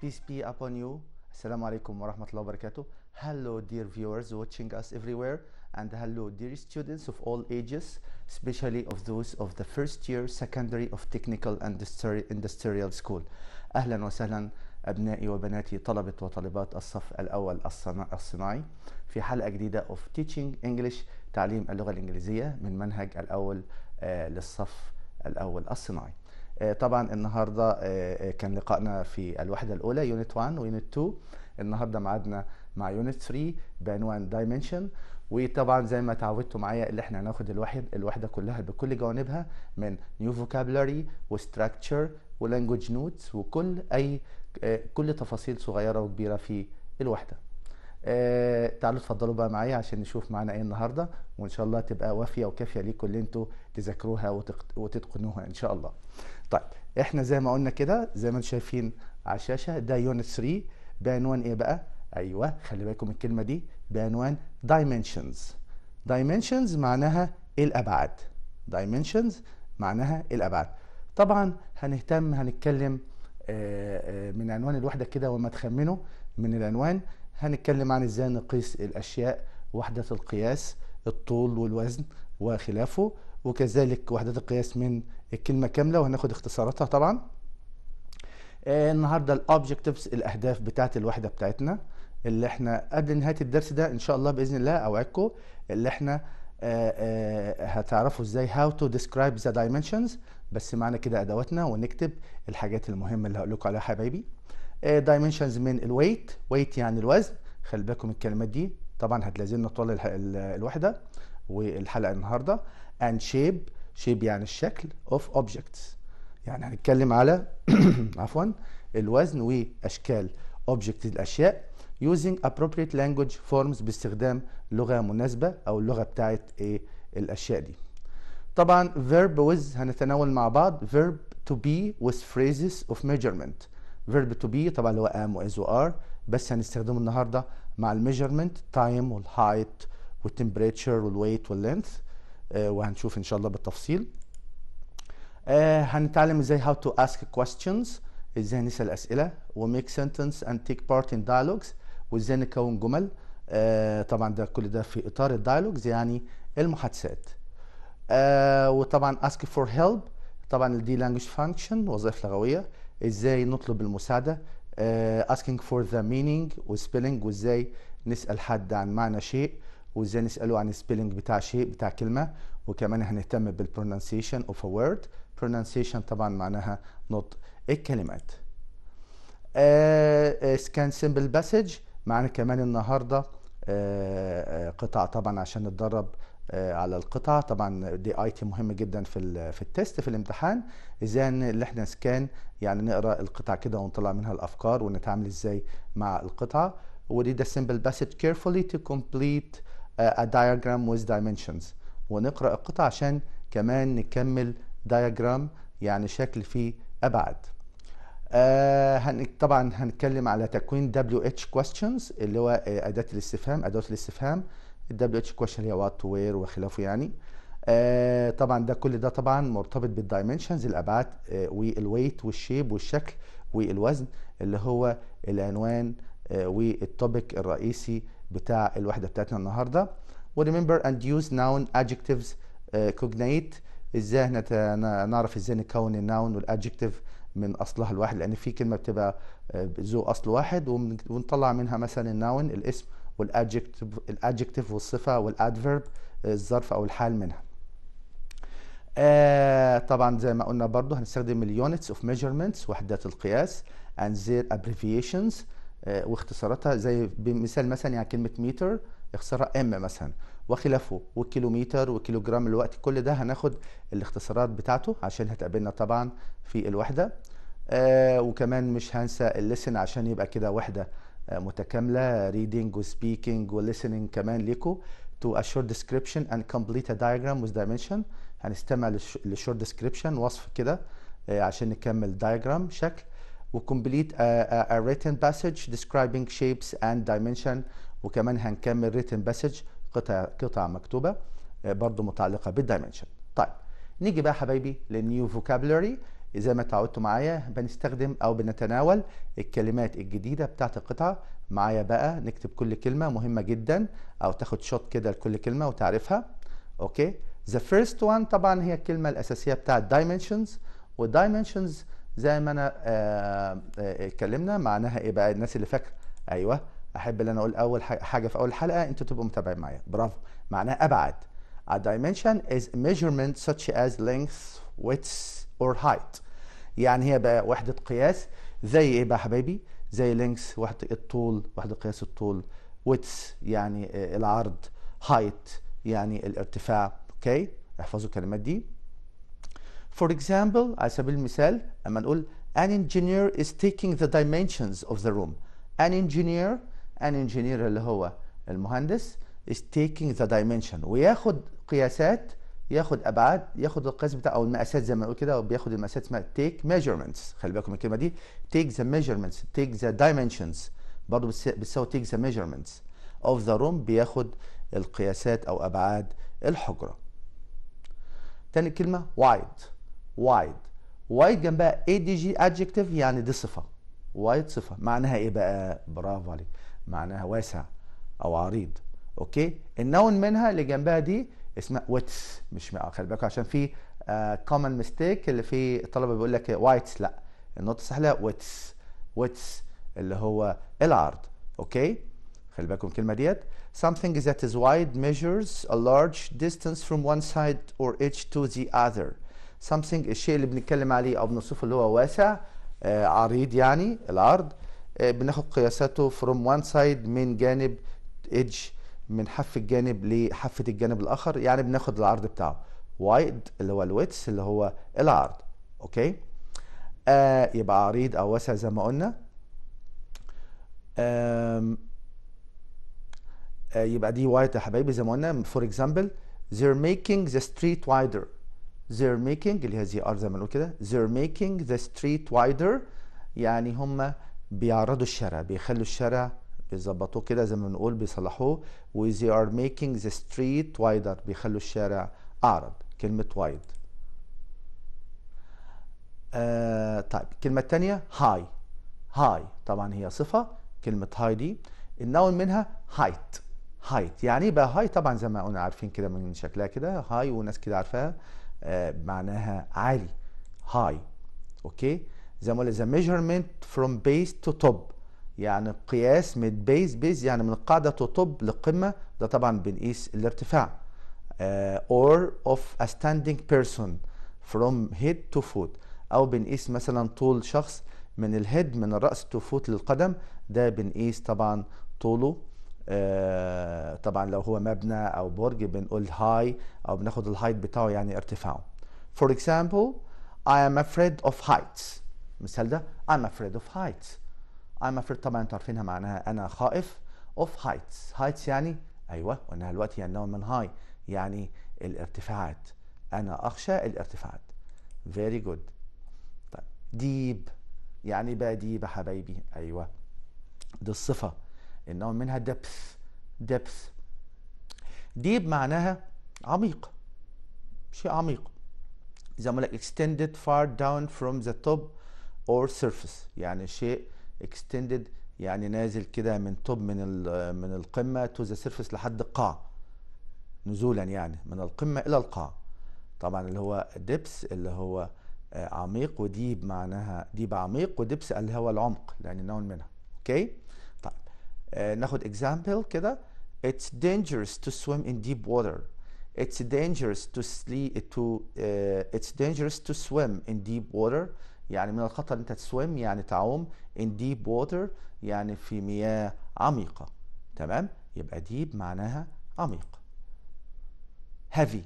Peace be upon you. Assalamu alaikum wa rahmatullahi wa barakatuh. Hello, dear viewers watching us everywhere, and hello, dear students of all ages, especially of those of the first year secondary of technical and industrial school. Ahlan wa wa sahlan, banati أهلا وسهلا أبنائي وبناتي طلبة al الصف الأول الصناعي في حلقة جديدة of Teaching English تعليم اللغة الإنجليزية من منهج الأول للصف الأول الصناعي. آه، طبعا النهارده آه، آه، كان لقائنا في الوحده الاولى يونت 1 ويونت 2 النهارده ميعادنا مع يونت 3 بعنوان دايمنشن وطبعا زي ما تعودتوا معايا اللي احنا هناخد الواحد الوحده كلها بكل جوانبها من نيو فوكابلري وستراكشر ولانجوج نوتس وكل اي كل تفاصيل صغيره وكبيره في الوحده تعالوا اتفضلوا بقى معايا عشان نشوف معانا ايه النهارده وان شاء الله تبقى وافيه وكافيه ليكم اللي انتوا تذاكروها وتتقنوها ان شاء الله طيب احنا زي ما قلنا كده زي ما انتم شايفين على الشاشه ده يونت 3 بعنوان ايه بقى ايوه خلي بالكم الكلمه دي بعنوان dimensions dimensions معناها الابعاد dimensions معناها الابعاد طبعا هنهتم هنتكلم آه، آه، من عنوان الوحده كده وما تخمنوا من العنوان هنتكلم عن ازاي نقيس الاشياء وحده القياس الطول والوزن وخلافه وكذلك وحدات القياس من الكلمة كاملة وهناخد اختصاراتها طبعا آه، النهاردة الأوبجكتيفز الأهداف بتاعة الوحدة بتاعتنا اللي احنا قبل نهاية الدرس ده إن شاء الله بإذن الله أوعدكم اللي احنا آه، آه، هتعرفوا ازاي هاو تو ديسكرايب ذا دايمنشنز بس معنا كده ادواتنا ونكتب الحاجات المهمه اللي هقول لكم عليها حبايبي دايمنشنز من الويت ويت يعني الوزن خلي بالكم الكلمات دي طبعا هتلازمنا طول الوحده والحلقه النهارده and shape shape يعني الشكل of objects يعني هنتكلم على عفوا الوزن واشكال object الاشياء using appropriate language forms باستخدام لغه مناسبه او اللغه بتاعه ايه الاشياء دي طبعا verb with هنتناول مع بعض verb to be with phrases of measurement verb to be طبعا اللي هو am و is و are بس هنستخدمه النهارده مع الميجرمنت تايم والهايت والتمبريتشر والويت واللينث آه، وهنشوف ان شاء الله بالتفصيل آه، هنتعلم ازاي how to ask questions ازاي نسال اسئله و make sentence and take part in dialogues وازاي نكون جمل آه، طبعا ده كل ده في اطار الدايلوجز يعني المحادثات وطبعا ask for help طبعا الدي language فانكشن وظائف لغويه ازاي نطلب المساعده asking for the meaning spelling وازاي نسال حد عن معنى شيء وازاي نسألوا عن السبيلنج بتاع شيء بتاع كلمه وكمان هنهتم بالبرونانسيشن اوف ا وورد برونانسيشن طبعا معناها نطق الكلمات كان سمبل باسج معنا كمان النهارده آه، آه، قطع طبعا عشان نتدرب آه، على القطع طبعا دي ايتم مهم جدا في في التست في الامتحان اذا اللي احنا سكان يعني نقرا القطع كده ونطلع منها الافكار ونتعامل ازاي مع القطع وريد ذا سمبل باسج كيرفولي تو كومبليت آه، a diagram with dimensions ونقرأ القطع عشان كمان نكمل diagram يعني شكل فيه أبعاد آه هن... طبعا هنتكلم على تكوين WH questions اللي هو آه، أداة الاستفهام أداة الاستفهام ال WH question هي what where وخلافه يعني آه طبعا ده كل ده طبعا مرتبط بالدايمنشنز الأبعاد آه والويت والشيب والشكل والوزن اللي هو العنوان آه والتوبيك الرئيسي بتاع الوحده بتاعتنا النهارده وريمبر اند يوز ناون ادجكتيفز كوجنيت ازاي نعرف ازاي نكون الناون والادجكتيف من اصلها الواحد لان في كلمه بتبقى uh, ذو اصل واحد ونطلع منها مثلا الناون الاسم والادجكتيف الادجكتيف والصفه والادفيرب الظرف او الحال منها آه طبعا زي ما قلنا برضو هنستخدم اليونتس اوف ميجرمنتس وحدات القياس and their abbreviations آه، واختصاراتها زي بمثال مثلا يعني كلمه متر اختصارها ام مثلا وخلافه والكيلومتر وكيلوجرام الوقت كل ده هناخد الاختصارات بتاعته عشان هتقابلنا طبعا في الوحده آه وكمان مش هنسى الليسن عشان يبقى كده وحده آه متكامله ريدنج وسبيكنج وليسننج كمان ليكو تو اشور ديسكريبشن اند كومبليت ا دايجرام وذ دايمنشن هنستمع للشورت ديسكريبشن وصف كده آه عشان نكمل دايجرام شكل وكومبليت a written passage describing shapes and dimension وكمان هنكمل written passage قطع قطع مكتوبه آه، برضو متعلقه بالدايمنشن طيب نيجي بقى حبايبي للنيو فوكابلري زي ما تعودتوا معايا بنستخدم او بنتناول الكلمات الجديده بتاعت القطعه معايا بقى نكتب كل كلمه مهمه جدا او تاخد شوت كده لكل كلمه وتعرفها اوكي ذا فيرست وان طبعا هي الكلمه الاساسيه بتاعت dimensions والdimensions زي ما انا آه، آه، اتكلمنا معناها ايه بقى الناس اللي فاكره ايوه احب ان انا اقول اول حاجه في اول حلقه انتوا تبقوا متابعين معايا برافو معناها ابعد A dimension is measurement such as length, width or height. يعني هي بقى وحدة قياس زي ايه بقى حبايبي؟ زي length وحدة الطول وحدة قياس الطول width يعني آه، العرض height يعني الارتفاع اوكي؟ okay. احفظوا الكلمات دي For example على سبيل المثال لما نقول an engineer is taking the dimensions of the room an engineer an engineer اللي هو المهندس is taking the dimension وياخد قياسات ياخد ابعاد ياخد القياس بتاع او المقاسات زي ما نقول كده بياخد المقاسات اسمها تيك ميجرمنتس خلي بالكم من الكلمه دي تيك ذا ميجرمنتس تيك ذا دايمنشنز برضه بتساوي تيك ذا ميجرمنتس اوف ذا روم بياخد القياسات او ابعاد الحجره تاني كلمه وايد وايد وايد جنبها اي دي جي ادجكتيف يعني دي صفه وايد صفه معناها ايه بقى برافو عليك معناها واسع او عريض اوكي النون منها اللي جنبها دي اسمها ويتس مش خلي بالكوا عشان في كومن آه، ميستيك اللي في الطلبه بيقول لك وايتس لا النقطه السهله ويتس ويتس اللي هو العرض اوكي خلي بالكم الكلمه ديت something that is wide measures a large distance from one side or edge to the other something الشيء اللي بنتكلم عليه او بنوصفه اللي هو واسع آه عريض يعني العرض آه بناخد قياساته from one side من جانب edge من حافه الجانب لحافه الجانب الاخر يعني بناخد العرض بتاعه وايد اللي هو الويتس اللي هو العرض اوكي آه يبقى عريض او واسع زي ما قلنا آه يبقى دي وايد يا حبايبي زي ما قلنا فور اكزامبل they're making the street wider they're making اللي هي زي ار زي ما نقول كده they're making the street wider يعني هم بيعرضوا الشارع بيخلوا الشارع بيظبطوه كده زي ما بنقول بيصلحوه و they are making the street wider بيخلوا الشارع أعرض كلمة وايد آه طيب الكلمة الثانيه هاي هاي طبعا هي صفة كلمة هاي دي النون منها هايت هايت يعني ايه بقى هاي طبعا زي ما قلنا عارفين كده من شكلها كده هاي وناس كده عارفاها آه، معناها عالي هاي اوكي زي ما قلنا ذا ميجرمنت فروم بيس تو توب يعني قياس من بيس بيس يعني من القاعده تو توب للقمه ده طبعا بنقيس الارتفاع اور اوف ا ستاندينج بيرسون فروم هيد تو فوت او بنقيس مثلا طول شخص من الهيد من الراس تو فوت للقدم ده بنقيس طبعا طوله آه، طبعا لو هو مبنى او برج بنقول هاي او بناخد الهايت بتاعه يعني ارتفاعه for example I am afraid of heights مثال ده I'm afraid of heights I'm afraid طبعا انتوا عارفينها معناها انا خائف of heights heights يعني ايوه وانها دلوقتي يعني نوع من هاي يعني الارتفاعات انا اخشى الارتفاعات very good طيب deep يعني بقى ديب يا حبايبي ايوه دي الصفه انه منها depth depth ديب معناها عميق شيء عميق زي ما لك extended far down from the top or surface يعني شيء extended يعني نازل كده من top من من القمه to the surface لحد القاع نزولا يعني من القمه الى القاع طبعا اللي هو دبس اللي هو آه، عميق وديب معناها ديب عميق ودبس اللي هو العمق لان النون منها اوكي okay? آه، ناخد example كده it's dangerous to swim in deep water it's dangerous to sleep to uh, it's dangerous to swim in deep water يعني من الخطر انت تسويم يعني تعوم in deep water يعني في مياه عميقة تمام يبقى deep معناها عميق heavy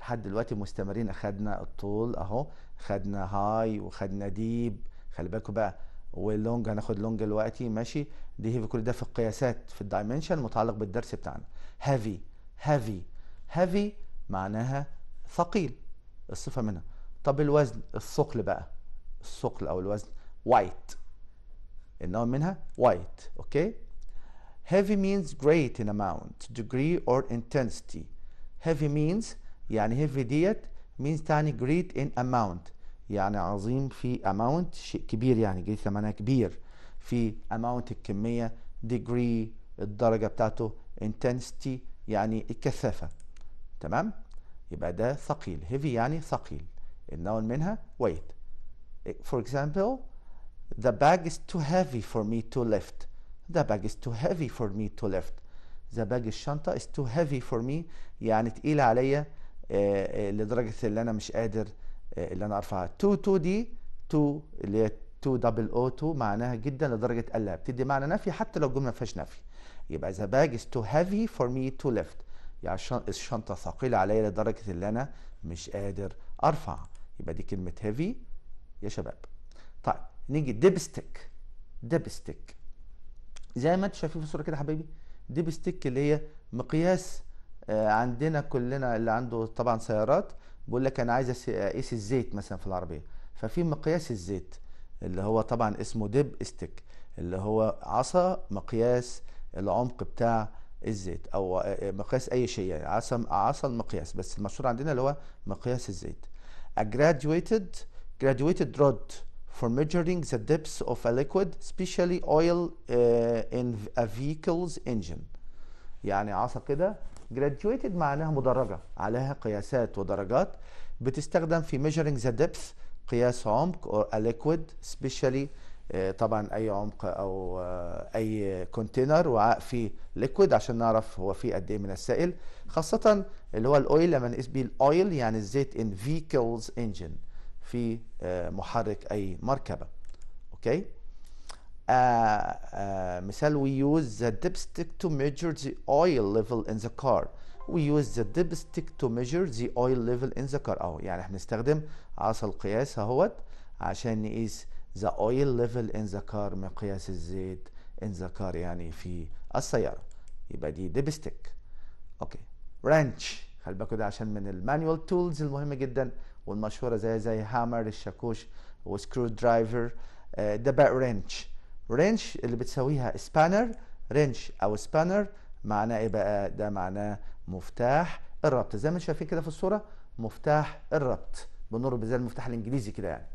لحد دلوقتي مستمرين اخدنا الطول اهو خدنا هاي وخدنا ديب خلي بالكوا بقى واللونج هناخد لونج دلوقتي ماشي دي كل ده في القياسات في الدايمنشن متعلق بالدرس بتاعنا هيفي هيفي هيفي معناها ثقيل الصفة منها طب الوزن الثقل بقى الثقل او الوزن وايت النوع منها وايت اوكي heavy means great in amount degree or intensity heavy means يعني heavy ديت مينز تعني great in amount يعني عظيم في اماونت شيء كبير يعني جريد ثمنها كبير في اماونت الكميه ديجري الدرجه بتاعته انتنستي يعني الكثافه تمام يبقى ده ثقيل هيفي يعني ثقيل النون منها weight for example the bag is too heavy for me to lift the bag is too heavy for me to lift the bag الشنطة is too heavy for me يعني تقيلة عليا آه، آه، لدرجة ان أنا مش قادر اللي انا ارفعها 2 2 دي 2 اللي هي 2 دبل او 2 معناها جدا لدرجه قلها بتدي معنى نفي حتى لو الجمله ما فيهاش نفي يبقى ذا باج از تو هيفي فور مي تو ليفت يعني الشنطه ثقيله عليا لدرجه اللي انا مش قادر ارفع يبقى دي كلمه هيفي يا شباب طيب نيجي ديبستيك ديبستيك زي ما انت شايفين في الصوره كده حبايبي ديبستيك اللي هي مقياس آه، عندنا كلنا اللي عنده طبعا سيارات بيقول لك انا عايز اقيس الزيت مثلا في العربيه ففي مقياس الزيت اللي هو طبعا اسمه ديب استيك اللي هو عصا مقياس العمق بتاع الزيت او آه، آه، مقياس اي شيء يعني عصا عصا المقياس بس المشهور عندنا اللي هو مقياس الزيت a graduated graduated rod for measuring the depth of a liquid especially oil uh, in a vehicle's engine يعني عصا كده graduated معناها مدرجة عليها قياسات ودرجات بتستخدم في measuring the depth قياس عمق or a liquid especially آه، طبعا اي عمق او آه، اي كونتينر وعاء فيه ليكويد عشان نعرف هو فيه قد ايه من السائل خاصه اللي هو الاويل لما نقيس بيه الاويل يعني الزيت ان فيكلز انجن في آه، محرك اي مركبه اوكي okay. آه، آه، مثال we use the dipstick to measure the oil level in the car we use the dipstick to measure the oil level in the car اهو يعني احنا نستخدم عصا القياس اهوت عشان نقيس the oil level in the car مقياس الزيت in the car يعني في السيارة يبقى دي dipstick اوكي wrench خلي بالكوا ده عشان من المانيوال تولز المهمة جدا والمشهورة زي زي هامر الشاكوش وسكرو درايفر آه، ده بقى رينش رينج اللي بتساويها سبانر رينج او سبانر معناه ايه بقى ده معناه مفتاح الربط زي ما انتم شايفين كده في الصوره مفتاح الربط بنربط زي المفتاح الانجليزي كده يعني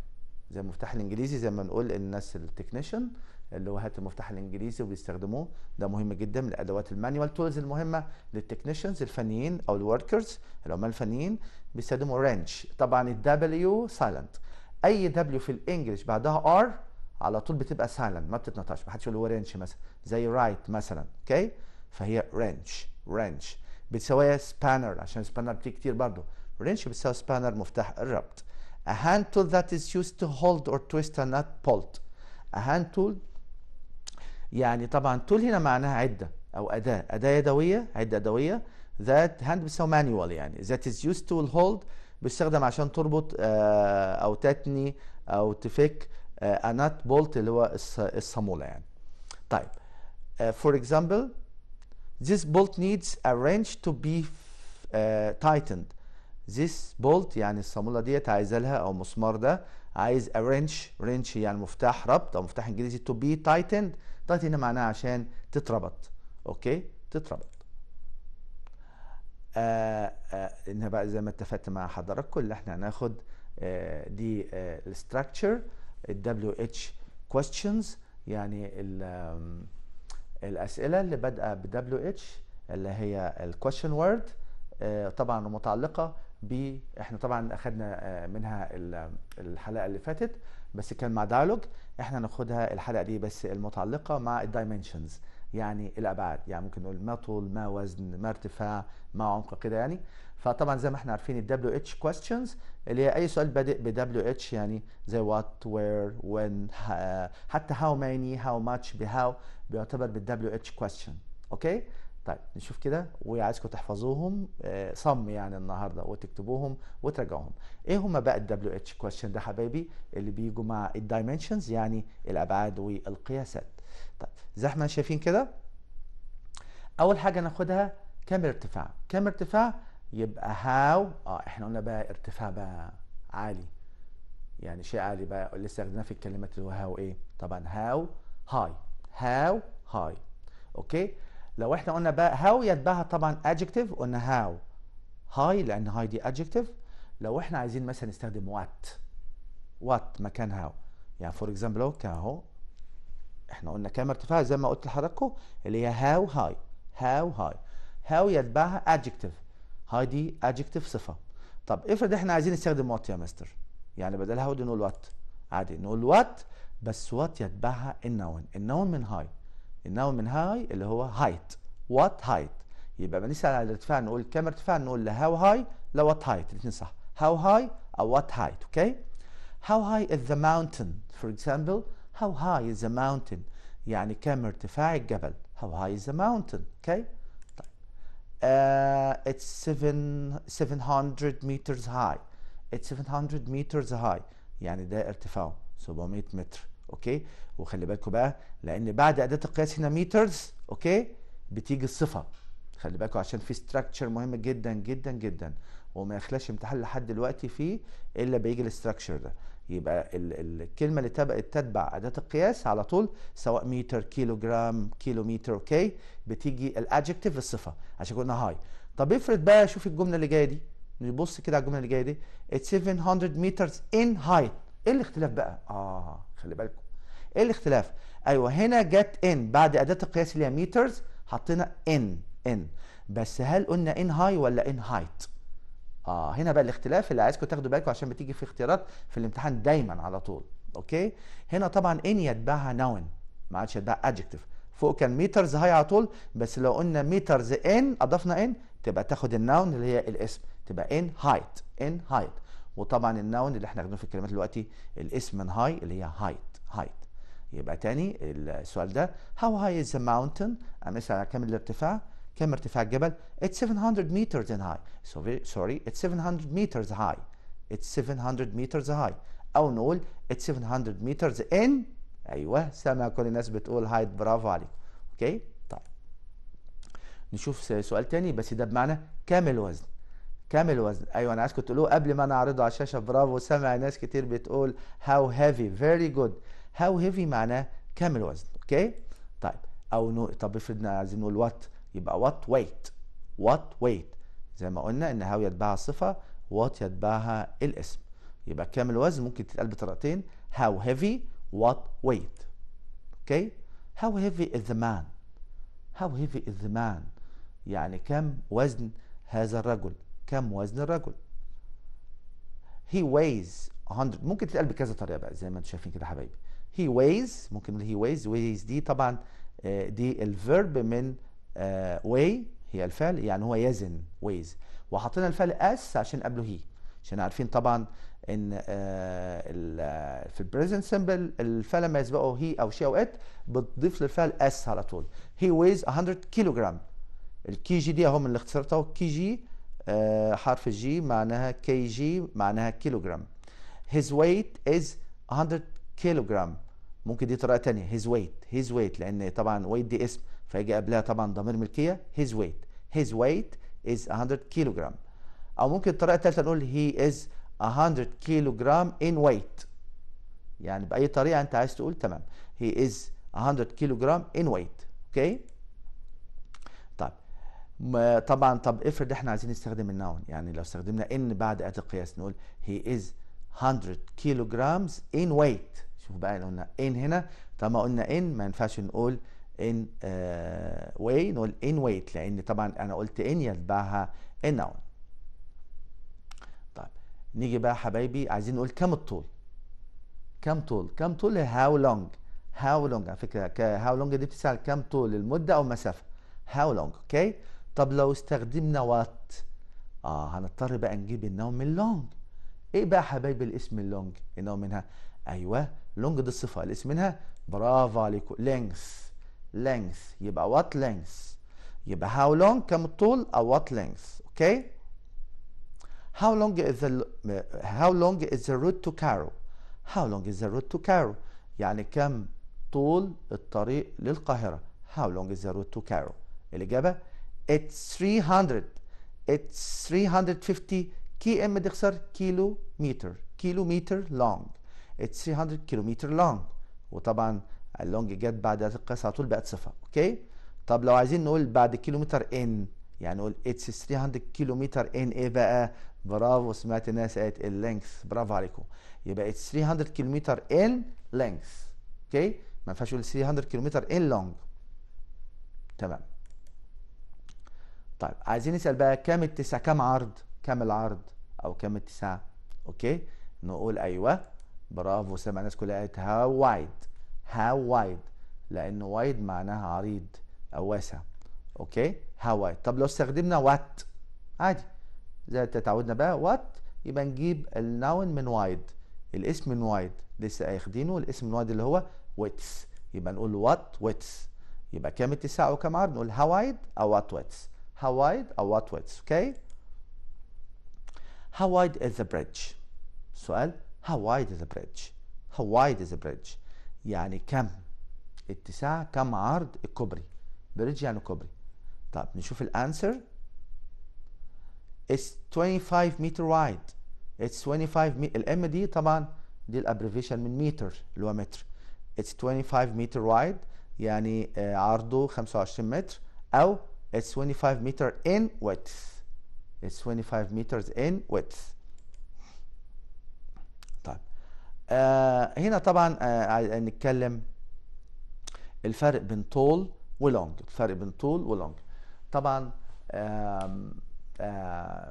زي المفتاح الانجليزي زي ما نقول الناس التكنيشن اللي هو هات المفتاح الانجليزي وبيستخدموه ده مهم جدا من الادوات المانيوال تولز المهمه للتكنيشنز الفنيين او الوركرز العمال الفنيين بيستخدموا رينج طبعا الدبليو سايلنت اي دبليو في الانجليش بعدها ار على طول بتبقى سايلنت ما بتتنطقش ما حدش يقول هو رينش مثلا زي رايت مثلا اوكي فهي رينش رينش بتساوي سبانر عشان سبانر بتيجي كتير برضه رينش بتساوي سبانر مفتاح الربط a hand tool that is used to hold or twist a nut bolt a hand tool يعني طبعا tool هنا معناها عده او اداه اداه يدويه عده يدويه that hand بتساوي manual يعني that is used to hold بيستخدم عشان تربط آه، او تتني او تفك انات آه، بولت اللي هو الصاموله يعني طيب فور اكزامبل ذيس بولت نيدز a رينج تو بي تايتند ذيس بولت يعني الصامولة ديت عايز لها أو مسمار ده عايز a رينج wrench يعني مفتاح ربط أو مفتاح إنجليزي تو بي تايتند تايتند هنا معناها عشان تتربط أوكي تتربط آه آه بقى زي ما اتفقت مع حضراتكم اللي إحنا هناخد آه دي الستراكشر آه الدبليو اتش كويستشنز يعني um, الاسئله اللي بادئه بدبليو اتش اللي هي question word آه، طبعا متعلقه ب احنا طبعا اخدنا آه، منها الحلقه اللي فاتت بس كان مع دايلوج احنا هناخدها الحلقه دي بس المتعلقه مع الدايمنشنز يعني الابعاد يعني ممكن نقول ما طول ما وزن ما ارتفاع ما عمق كده يعني فطبعا زي ما احنا عارفين ال WH questions اللي هي اي سؤال بادئ ب WH يعني زي what where when حتى how many how much ب how بيعتبر بال WH question اوكي طيب نشوف كده وعايزكم تحفظوهم صم آه، يعني النهارده وتكتبوهم وتراجعوهم ايه هما بقى ال WH question ده حبايبي اللي بيجوا مع الدايمنشنز يعني الابعاد والقياسات طيب زي ما احنا شايفين كده اول حاجه ناخدها كام ارتفاع كام ارتفاع يبقى هاو اه احنا قلنا بقى ارتفاع بقى عالي يعني شيء عالي بقى لسه اخدناه في الكلمات اللي هو هاو ايه طبعا هاو هاي هاو هاي اوكي لو احنا قلنا بقى هاو يتبعها طبعا adjective قلنا هاو هاي لان هاي دي adjective لو احنا عايزين مثلا نستخدم وات وات مكان هاو يعني فور اكزامبل اهو كاهو احنا قلنا كام ارتفاع زي ما قلت لحضراتكم اللي هي هاو هاي هاو هاي هاو يتبعها adjective هاي دي adjective صفه طب افرض احنا عايزين نستخدم وات يا مستر يعني بدلها ودي نقول وات عادي نقول وات بس وات يتبعها النون النون من هاي النون من هاي اللي هو هايت وات هايت يبقى لما نسأل على الارتفاع نقول كم ارتفاع نقول لا هاو هاي لا وات هايت الاثنين صح هاو هاي او وات هايت اوكي هاو هاي is the mountain for example how high is the mountain يعني كم ارتفاع الجبل how high is the mountain اوكي okay? Uh, it's seven, 700 meters high. It's 700 meters high. يعني ده ارتفاعه 700 متر. اوكي وخلي بالكم بقى لان بعد اداه القياس هنا مترز اوكي بتيجي الصفه خلي بالكوا عشان في ستراكشر مهم جدا جدا جدا وما يخلاش امتحان لحد دلوقتي فيه الا بيجي الاستراكشر ده يبقى الكلمه اللي تبقى تتبع اداه القياس على طول سواء متر كيلو جرام كيلو متر اوكي بتيجي الادجكتيف الصفه عشان قلنا هاي طب افرض بقى شوف الجمله اللي جايه دي نبص كده على الجمله اللي جايه دي ات 700 meters ان هايت ايه الاختلاف بقى اه خلي بالكم ايه الاختلاف ايوه هنا جت ان بعد اداه القياس اللي هي مترز حطينا ان ان بس هل قلنا ان هاي ولا ان هايت اه هنا بقى الاختلاف اللي عايزكم تاخدوا بالكم عشان بتيجي في اختيارات في الامتحان دايما على طول اوكي هنا طبعا ان يتبعها نون ما عادش يتبع ادجكتيف فوق كان مترز هاي على طول بس لو قلنا مترز ان اضفنا ان تبقى تاخد النون اللي هي الاسم تبقى ان هايت ان هايت وطبعا النون اللي احنا واخدينه في الكلمات دلوقتي الاسم من هاي اللي هي هايت هايت يبقى تاني السؤال ده هاو هاي از ذا ماونتن امثله على كم الارتفاع كم ارتفاع الجبل؟ It's 700 meters in high. Sorry, it's 700 meters high. It's 700 meters high. أو نقول it's 700 meters in أيوه سامع كل الناس بتقول هايت برافو عليك. أوكي؟ طيب. نشوف سؤال تاني بس ده بمعنى كام الوزن؟ كام الوزن؟ أيوه أنا عايزكم تقولوه قبل ما أنا أعرضه على الشاشة برافو سامع ناس كتير بتقول how heavy very good. how heavy معناه كام الوزن. أوكي؟ طيب أو نو... طب افرض عايزين نقول وات يبقى وات ويت وات ويت زي ما قلنا ان هاو يتبعها الصفه وات يتبعها الاسم يبقى كام الوزن ممكن تتقال بطريقتين how heavy what weight اوكي okay? how heavy is the man how heavy is the man يعني كم وزن هذا الرجل كم وزن الرجل he weighs 100 ممكن تتقال بكذا طريقه بقى زي ما انتم شايفين كده حبايبي he weighs ممكن he weighs weighs دي طبعا آه، دي الفيرب من واي آه، هي الفعل يعني هو يزن ويز وحطينا الفعل اس عشان قبله هي عشان عارفين طبعا ان آه، آه، في البريزنت سمبل الفعل لما يسبقه هي او شي او ات بتضيف للفعل اس على طول هي ويز 100 كيلو جرام الكي جي دي اهو من اللي بتاعه كي جي حرف الجي معناها كي جي معناها كيلو جرام his weight is 100 كيلو جرام ممكن دي طريقه ثانيه his weight his weight لان طبعا weight دي اسم فيجي قبلها طبعا ضمير ملكيه هيز ويت هيز ويت از 100 كيلو جرام او ممكن الطريقه الثالثه نقول he is 100 كيلو جرام ان ويت يعني باي طريقه انت عايز تقول تمام he is 100 كيلو جرام ان ويت اوكي طيب طبعا طب افرض احنا عايزين نستخدم النون يعني لو استخدمنا ان بعد اداه القياس نقول he is 100 كيلو جرامز ان ويت شوف بقى لو قلنا ان هنا طب ما قلنا ان ما ينفعش نقول ان واي uh, نقول ان ويت لان طبعا انا قلت ان يتبعها اون طيب نيجي بقى حبايبي عايزين نقول كم الطول كم طول كم طول هاو لونج هاو لونج على فكره هاو لونج دي بتسال كم طول المده او المسافه هاو لونج اوكي طب لو استخدمنا وات اه هنضطر بقى نجيب النوم من لونج ايه بقى حبايبي الاسم اللونج النوم منها ايوه لونج دي الصفه الاسم منها برافو عليكم لينث length يبقى what length يبقى how long كم الطول او what length اوكي okay? how long is the how long is the route to Cairo how long is the route to Cairo يعني كم طول الطريق للقاهرة how long is the route to Cairo الإجابة it's 300 it's 350 كم تخسر كيلو متر كيلو متر long it's 300 كيلو متر long وطبعا اللونج جاب بعد القياس على طول بقت صفر اوكي طب لو عايزين نقول بعد كيلومتر ان يعني نقول اتس 300 كيلومتر ان ايه بقى برافو سمعت الناس قالت اللينكس برافو عليكم يبقى اتس 300 كيلومتر ان لينكس اوكي ما ينفعش نقول 300 كيلومتر ان لونج تمام طيب عايزين نسال بقى كام التسعه كام عرض كام العرض او كام التسعه اوكي نقول ايوه برافو سمع الناس كلها قالت هاو وايد هاو وايد لان وايد معناها عريض او واسع اوكي هاو وايد طب لو استخدمنا وات عادي زي تعودنا بقى وات يبقى نجيب الناون من وايد الاسم من وايد لسه اخدينه الاسم من وايد اللي هو ويتس يبقى نقول وات ويتس يبقى كام اتساع وكم عرض نقول هاو وايد او وات ويتس هاو وايد او وات ويتس اوكي هاو وايد از ذا بريدج سؤال How wide is the bridge? How wide is the bridge? يعني كم اتساع كم عرض الكوبري بريدج يعني كوبري طب نشوف الانسر It's 25 متر وايد It's 25 الام دي طبعا دي الابريفيشن من متر اللي هو متر It's 25 متر وايد يعني آه، عرضه 25 متر او It's 25 متر in width It's 25 متر in width آه، هنا طبعا آه، آه، نتكلم الفرق بين طول ولونج الفرق بين طول ولونج طبعا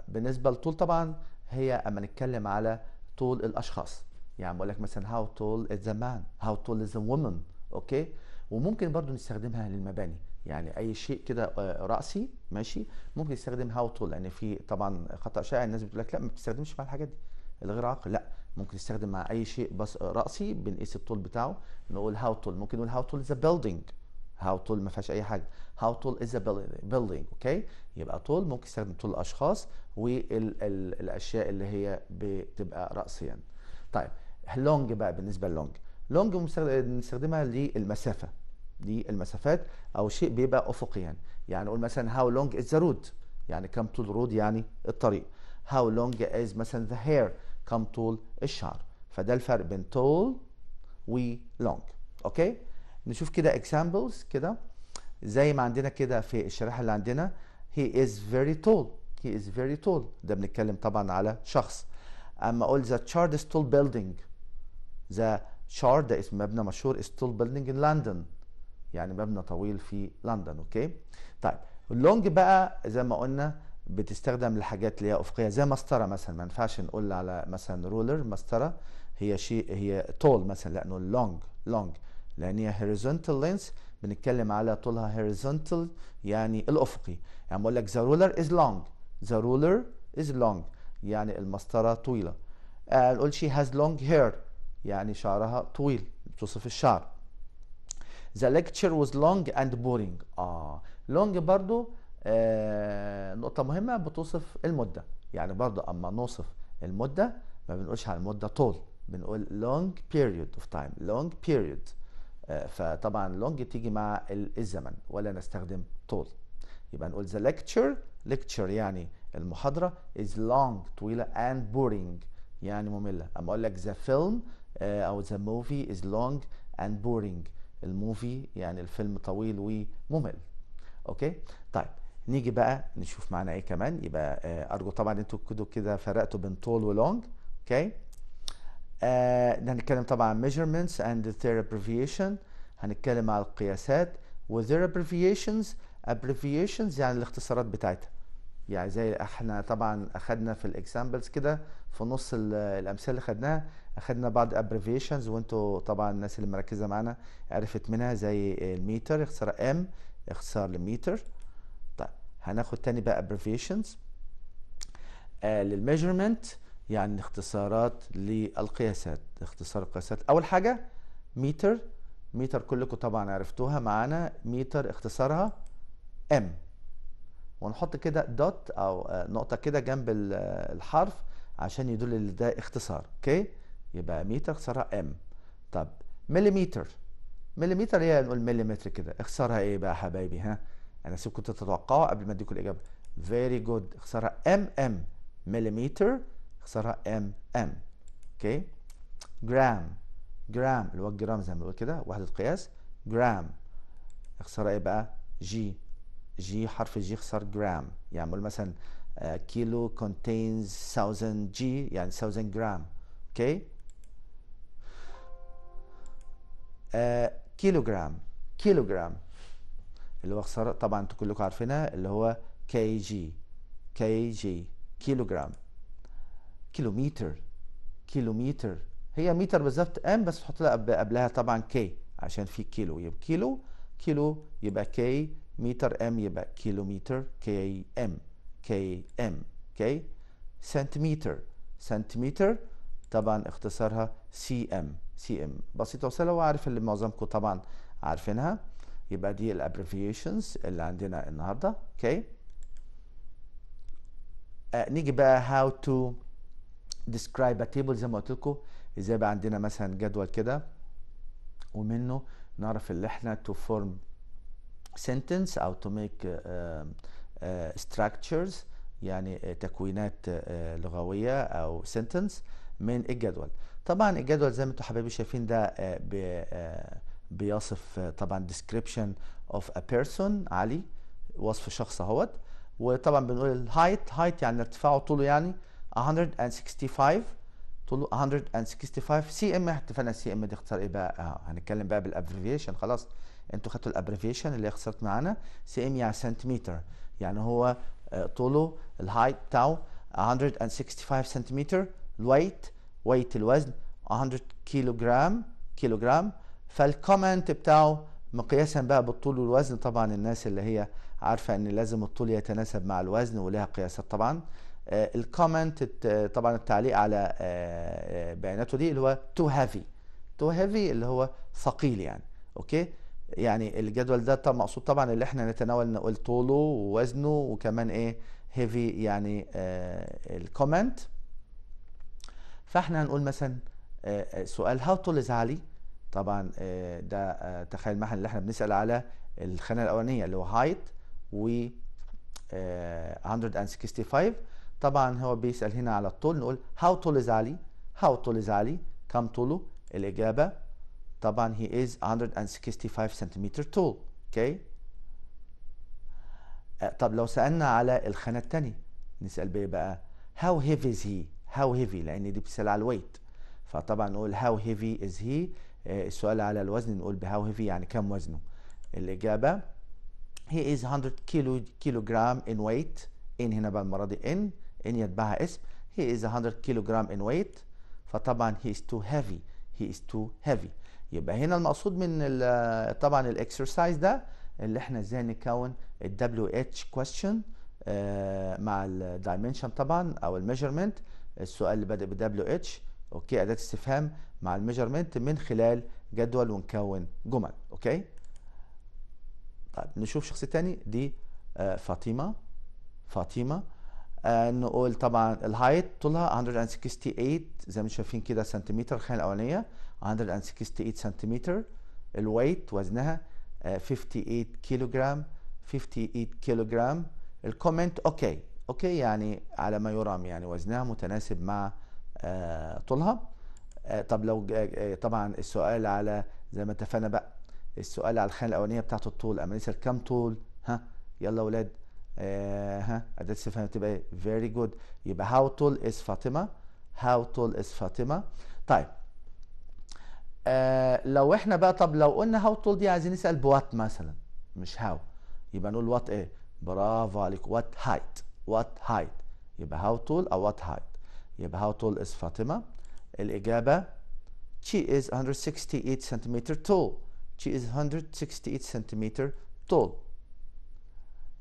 بالنسبه لطول طبعا هي اما نتكلم على طول الاشخاص يعني بقول لك مثلا هاو طول از ذا مان هاو طول از ذا وومن اوكي وممكن برضو نستخدمها للمباني يعني اي شيء كده راسي ماشي ممكن يستخدم هاو طول لان في طبعا خطا شائع الناس بتقول لك لا ما بتستخدمش مع الحاجات دي الغير عاقل لا ممكن يستخدم مع اي شيء بس راسي بنقيس الطول بتاعه نقول هاو طول ممكن نقول هاو طول از بيلدينج هاو طول ما فيهاش اي حاجه هاو طول از بيلدينج اوكي يبقى طول ممكن يستخدم طول الاشخاص والاشياء اللي هي بتبقى راسيا طيب لونج بقى بالنسبه للونج لونج بنستخدمها للمسافه للمسافات او شيء بيبقى افقيا يعني نقول مثلا هاو لونج از ذا رود يعني كم طول رود يعني الطريق هاو لونج از مثلا ذا هير كم طول الشعر فده الفرق بين tall و long اوكي نشوف كده examples كده زي ما عندنا كده في الشريحه اللي عندنا he is very tall he is very tall ده بنتكلم طبعا على شخص اما اقول the chart is tall building the chart ده اسم مبنى مشهور is tall building in London يعني مبنى طويل في لندن اوكي طيب اللونج بقى زي ما قلنا بتستخدم لحاجات اللي هي افقيه زي مسطره مثلا ما ينفعش نقول على مثلا رولر مسطره هي شيء هي طول مثلا لانه لونج لونج لان هي هوريزونتال لينس بنتكلم على طولها هوريزونتال يعني الافقي يعني بقول لك ذا رولر از لونج ذا رولر از لونج يعني المسطره طويله آه، نقول شي هاز لونج هير يعني شعرها طويل بتوصف الشعر ذا ليكتشر واز لونج اند بورينج اه لونج برضو آه، نقطة مهمة بتوصف المدة يعني برضه أما نوصف المدة ما بنقولش على المدة طول بنقول long period of time long period آه، فطبعا long تيجي مع الزمن ولا نستخدم طول يبقى نقول the lecture lecture يعني المحاضرة is long طويلة and boring يعني مملة أما أقول لك the film آه، أو the movie is long and boring الموفي يعني الفيلم طويل وممل أوكي نيجي بقى نشوف معنا ايه كمان يبقى آه، ارجو طبعا انتوا كده كده فرقتوا بين طول ولونج اوكي آه، هنتكلم طبعا عن measurements and their abbreviation هنتكلم على القياسات وذير their abbreviations abbreviations يعني الاختصارات بتاعتها يعني زي احنا طبعا اخدنا في الاكزامبلز كده في نص الامثله اللي خدناها اخدنا بعض abbreviations وانتوا طبعا الناس اللي مركزه معانا عرفت منها زي الميتر اختصار ام اختصار لميتر هناخد تاني بقى abbreviations آه، للميجرمنت يعني اختصارات للقياسات اختصار القياسات اول حاجه متر متر كلكم طبعا عرفتوها معانا متر اختصارها ام ونحط كده دوت او آه، نقطه كده جنب آه، الحرف عشان يدل ان ده اختصار اوكي يبقى متر اختصارها ام طب مليمتر مليمتر هي نقول مليمتر كده اختصارها ايه بقى يا حبايبي ها انا يعني نسيب كنت تتوقعه قبل ما اديكم الاجابه very good خساره ام ام مليمتر خساره ام ام اوكي جرام جرام اللي هو الجرام زي ما بنقول كده وحده قياس جرام خساره ايه بقى جي جي حرف جي خسر جرام يعني بقول مثلا كيلو آه، contains 1000 جي يعني 1000 جرام اوكي كيلوغرام كيلوغرام اللي هو خساره طبعا انتوا كلكم عارفينها اللي هو كي جي كي جي كيلو جرام كيلومتر كيلومتر هي متر بالظبط ام بس تحط لها قبلها طبعا كي عشان في كيلو يبقى كيلو كيلو يبقى كي متر ام يبقى كيلومتر كي ام كي ام كي سنتيمتر سنتيمتر طبعا اختصارها سي ام سي ام بسيطه وسهله وعارف اللي معظمكم طبعا عارفينها يبقى دي الابريفيشنز اللي عندنا النهارده اوكي okay. آه نيجي بقى هاو تو ديسكرايب ا تيبل زي ما قلت لكم ازاي بقى عندنا مثلا جدول كده ومنه نعرف اللي احنا تو فورم سنتنس او تو ميك ستراكتشرز يعني آه، تكوينات آه، لغويه او سنتنس من الجدول طبعا الجدول زي ما انتم حبايبي شايفين ده آه، بيصف آه، طبعا description of a person علي وصف شخص اهوت وطبعا بنقول height height يعني ارتفاعه طوله يعني 165 طوله 165 سي ام اتفقنا سي ام دي اختار ايه بقى اه هنتكلم بقى بالابريفيشن خلاص انتوا خدتوا الابريفيشن اللي خسرت معانا سي ام يعني سنتيمتر يعني هو آه، طوله الهايت بتاعه 165 سنتيمتر الويت ويت الوزن 100 كيلو جرام كيلو جرام فالكومنت بتاعه مقياسا بقى بالطول والوزن طبعا الناس اللي هي عارفه ان لازم الطول يتناسب مع الوزن ولها قياسات طبعا آه، الكومنت طبعا التعليق على آه، آه، بياناته دي اللي هو تو هافي تو هافي اللي هو ثقيل يعني اوكي يعني الجدول ده طبعا مقصود طبعا اللي احنا نتناول نقول طوله ووزنه وكمان ايه هيفي يعني الكومنت فاحنا هنقول مثلا سؤال هاو تول از علي طبعا آه، ده آه، تخيل معانا اللي احنا بنسال على الخانه الاولانيه اللي هو هايت و 165 آه، طبعا هو بيسال هنا على الطول نقول هاو طول از علي هاو طول از علي كم طوله الاجابه طبعا هي از 165 سنتيمتر طول اوكي طب لو سالنا على الخانه الثانيه نسال بايه بقى هاو هيفي از هي هاو هيفي لان دي بتسال على الويت فطبعا نقول هاو هيفي از هي آه، السؤال على الوزن نقول بهاو هيفي يعني كم وزنه الإجابة هي از 100 كيلو كيلوغرام ان ويت ان هنا بقى المرة دي ان ان يتبعها اسم هي از 100 كيلوغرام ان ويت فطبعا هي از تو هيفي هي از تو هيفي يبقى هنا المقصود من آه، طبعا الاكسرسايز ده اللي احنا ازاي نكون ال WH question آه، مع الدايمنشن طبعا او الميجرمنت السؤال اللي بادئ ب WH اوكي اداه استفهام مع الميجرمنت من خلال جدول ونكون جمل اوكي طيب نشوف شخص تاني دي آه فاطمه فاطمه آه نقول طبعا الهايت طولها 168 زي ما شايفين كده سنتيمتر الخانه الاولانيه 168 سنتيمتر الويت وزنها آه 58 كيلوغرام 58 كيلوغرام الكومنت اوكي اوكي يعني على ما يرام يعني وزنها متناسب مع آه، طولها آه، طب لو آه، طبعا السؤال على زي ما اتفقنا بقى السؤال على الخانه الاولانيه بتاعت الطول اما نسال كم طول ها يلا اولاد ها اداه استفهام بتبقى ايه فيري جود يبقى هاو طول از فاطمه هاو طول از فاطمه طيب آه لو احنا بقى طب لو قلنا هاو طول دي عايزين نسال بوات مثلا مش هاو يبقى نقول وات ايه برافو عليك وات هايت وات هايت يبقى هاو طول او وات هايت يبقى هاو تول از فاطمة؟ الإجابة she is 168 سنتيمتر tall she is 168 سنتيمتر tall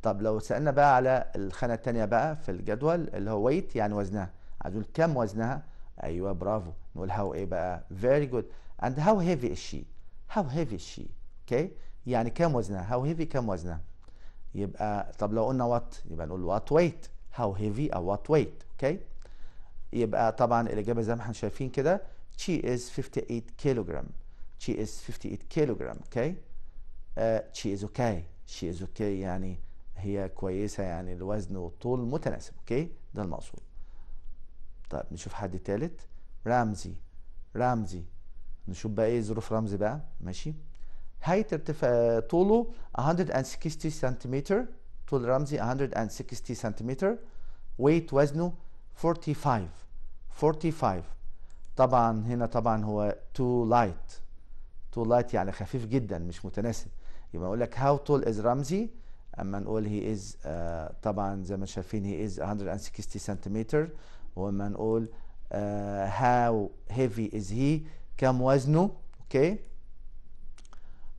طب لو سألنا بقى على الخانة التانية بقى في الجدول اللي هو weight يعني وزنها عايزين نقول كم وزنها؟ أيوة برافو نقول هاو إيه بقى؟ very good and how heavy is she؟ how heavy is she؟ okay يعني كم وزنها؟ how heavy كم وزنها؟ يبقى طب لو قلنا what؟ يبقى نقول what weight؟ how heavy or what weight؟ okay يبقى طبعا الاجابه زي ما احنا شايفين كده she is 58 كيلوغرام she is 58 كيلوغرام okay uh, آه، she is okay she is okay يعني هي كويسه يعني الوزن والطول متناسب اوكي okay? ده المقصود طيب نشوف حد تالت رمزي رمزي نشوف بقى ايه ظروف رمزي بقى ماشي هاي ارتفاع آه، طوله 160 سنتيمتر طول رمزي 160 سنتيمتر ويت وزنه 45 45 طبعا هنا طبعا هو تو لايت تو لايت يعني خفيف جدا مش متناسب يبقى اقول لك هاو تول از رمزي اما نقول هي از آه، طبعا زي ما شايفين هي از 160 سنتيمتر واما نقول هاو هيفي از هي كم وزنه اوكي okay.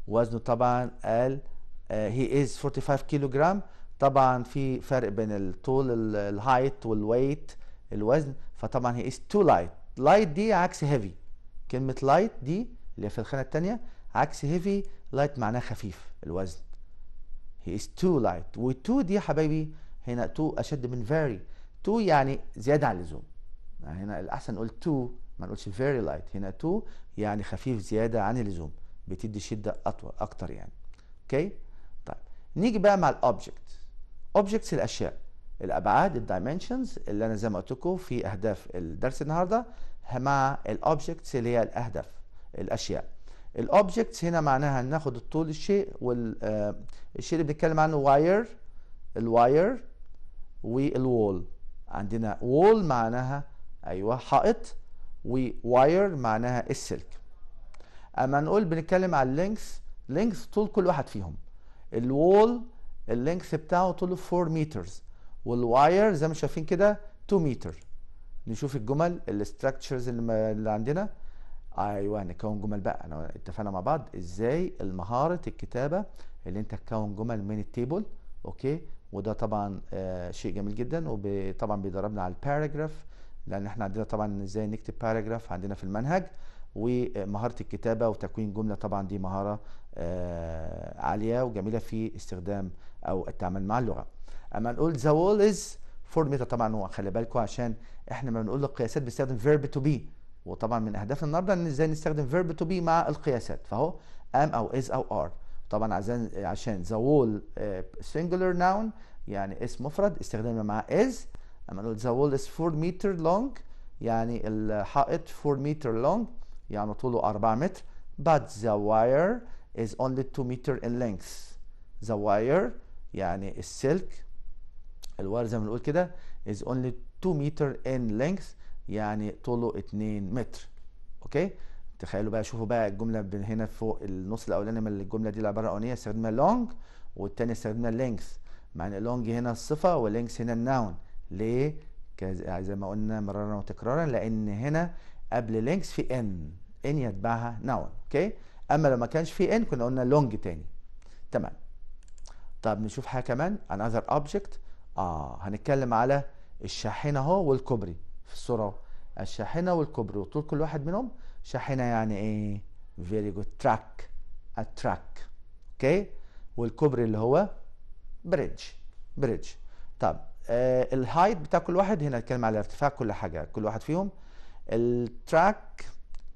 وزنه طبعا قال uh, از 45 كيلو جرام طبعا في فرق بين الطول الهايت والويت الوزن فطبعا هي از تو لايت لايت دي عكس هيفي كلمه لايت دي اللي في الخانه الثانيه عكس هيفي لايت معناه خفيف الوزن هي از تو لايت و تو دي يا حبايبي هنا تو اشد من فيري تو يعني زياده عن اللزوم يعني هنا الاحسن نقول تو ما نقولش فيري لايت هنا تو يعني خفيف زياده عن اللزوم بتدي شده اطول اكتر يعني اوكي طيب نيجي بقى مع الاوبجكت اوبجكتس الاشياء الابعاد الدايمنشنز اللي انا زي ما قلت لكم في اهداف الدرس النهارده مع الاوبجكتس اللي هي الاهداف الاشياء الاوبجكتس هنا معناها ناخد الطول الشيء والشيء آه، اللي بنتكلم عنه واير الواير والوول عندنا وول معناها ايوه حائط وواير معناها السلك اما نقول بنتكلم على اللينكس لينكس طول كل واحد فيهم الوول اللينكس بتاعه طوله 4 مترز والواير زي ما شايفين كده 2 متر نشوف الجمل الاستراكشرز اللي, عندنا ايوه نكون جمل بقى انا اتفقنا مع بعض ازاي المهاره الكتابه اللي انت تكون جمل من التيبل اوكي وده طبعا آه شيء جميل جدا وطبعا بيدربنا على الباراجراف لان احنا عندنا طبعا ازاي نكتب باراجراف عندنا في المنهج ومهاره الكتابه وتكوين جمله طبعا دي مهاره آه عاليه وجميله في استخدام او التعامل مع اللغه اما نقول ذا وول از فورميتا طبعا هو خلي بالكم عشان احنا لما بنقول القياسات بنستخدم فيرب تو بي وطبعا من اهدافنا النهارده ان ازاي نستخدم فيرب تو بي مع القياسات فاهو ام او از او ار طبعا عشان عشان ذا وول سنجولار ناون يعني اسم مفرد استخدامنا مع از اما نقول ذا وول از 4 متر لونج يعني الحائط 4 متر لونج يعني طوله 4 متر but the wire is only 2 meter in length the wire يعني السلك الوار زي ما بنقول كده is only 2 meter in length يعني طوله 2 متر اوكي تخيلوا بقى شوفوا بقى الجمله من هنا فوق النص الاولاني من الجمله دي العباره الاولانيه استخدمنا لونج والثانيه استخدمنا لينكس مع ان لونج هنا الصفه ولينكس هنا الناون ليه يعني زي ما قلنا مرارا وتكرارا لان هنا قبل لينكس في ان ان يتبعها ناون اوكي اما لو ما كانش في ان كنا قلنا لونج تاني تمام طب نشوف حاجه كمان انذر اوبجكت اه هنتكلم على الشاحنه اهو والكوبري في الصوره الشاحنه والكوبري وطول كل واحد منهم شاحنه يعني ايه فيري جود تراك اتراك اوكي والكوبري اللي هو بريدج بريدج طب آه الهايت بتاع كل واحد هنا نتكلم على ارتفاع كل حاجه كل واحد فيهم التراك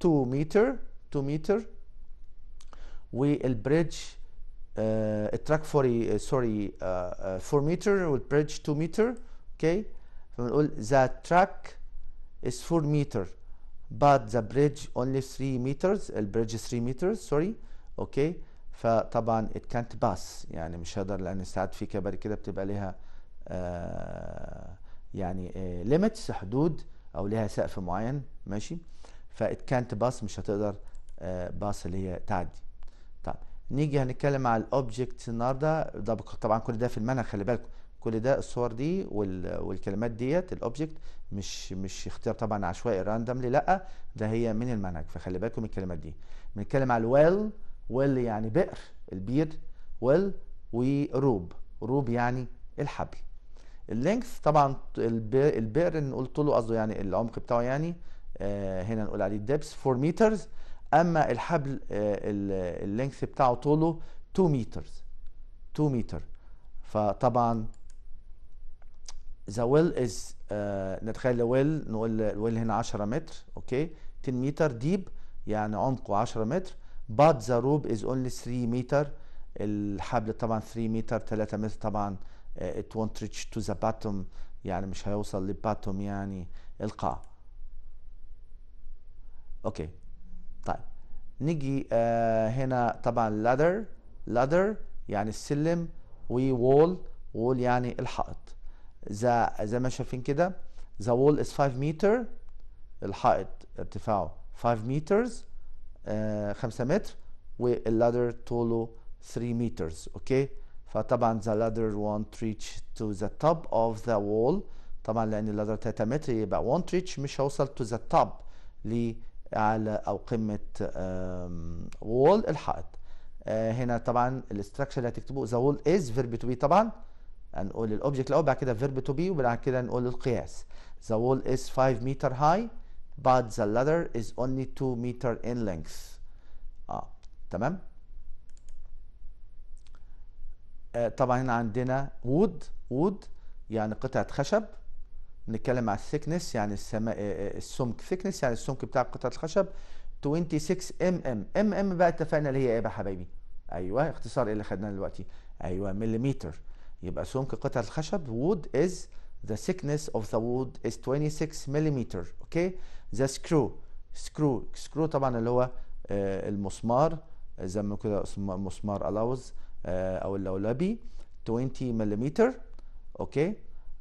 2 متر 2 متر والبريدج التراك 40 سوري 4 متر والبريدج 2 متر اوكي فبنقول ذا تراك is 4 متر but the bridge only 3 meters البريدج 3 meters sorry اوكي فطبعا it can't pass يعني مش هقدر لان ساعات في كباري كده بتبقى ليها آه يعني ليميتس آه حدود او ليها سقف معين ماشي فإت كانت can't مش هتقدر باص آه، اللي هي تعدي نيجي هنتكلم على الاوبجكت النهارده ده طبعا كل ده في المنهج خلي بالكم كل ده الصور دي والكلمات ديت الاوبجكت مش مش اختيار طبعا عشوائي راندملي لا ده هي من المنهج فخلي بالكم من الكلمات دي بنتكلم على الويل ويل يعني بئر البير ويل وروب روب يعني الحبل اللينث طبعا البئر قلت له قصده يعني العمق بتاعه يعني آه، هنا نقول عليه ديبس 4 مترز اما الحبل آه، اللينث بتاعه طوله 2 متر 2 متر فطبعا ذا ويل از نتخيل ويل نقول الويل هنا 10 متر اوكي 10 متر ديب يعني عمقه 10 متر but the rope is only 3 متر الحبل طبعا 3 متر 3 متر طبعا آه، it won't reach to the bottom يعني مش هيوصل للباتوم يعني القاع اوكي نيجي آه هنا طبعا لادر لادر يعني السلم وول وول يعني الحائط زي زي ما شايفين كده ذا وول از 5 متر الحائط ارتفاعه 5 آه، متر 5 متر واللادر طوله 3 متر اوكي فطبعا the ladder won't reach to the top of the wall طبعا لان اللادر 3 متر يبقى won't reach مش هوصل to the top ل على او قمه وول الحائط آه، هنا طبعا الاستراكشر اللي هتكتبوه ذا وول از فيرب تو بي طبعا هنقول الاوبجكت الاول بعد كده فيرب تو بي وبعد كده نقول القياس ذا وول از 5 متر هاي but the ladder is only 2 meter in length اه تمام آه طبعا هنا عندنا wood wood يعني قطعة خشب نتكلم على الثيكنس يعني السما... آه، آه، السمك ثيكنس يعني السمك بتاع قطعه الخشب 26 ام ام ام ام بقى اتفقنا اللي هي ايه بقى يا حبايبي ايوه اختصار ايه اللي خدناه دلوقتي ايوه مليمتر يبقى سمك قطعه الخشب وود از the thickness of the wood is 26 مليمتر اوكي ذا سكرو سكرو سكرو طبعا اللي هو آه المسمار زي ما كده مسمار الاوز آه او اللولبي 20 مليمتر اوكي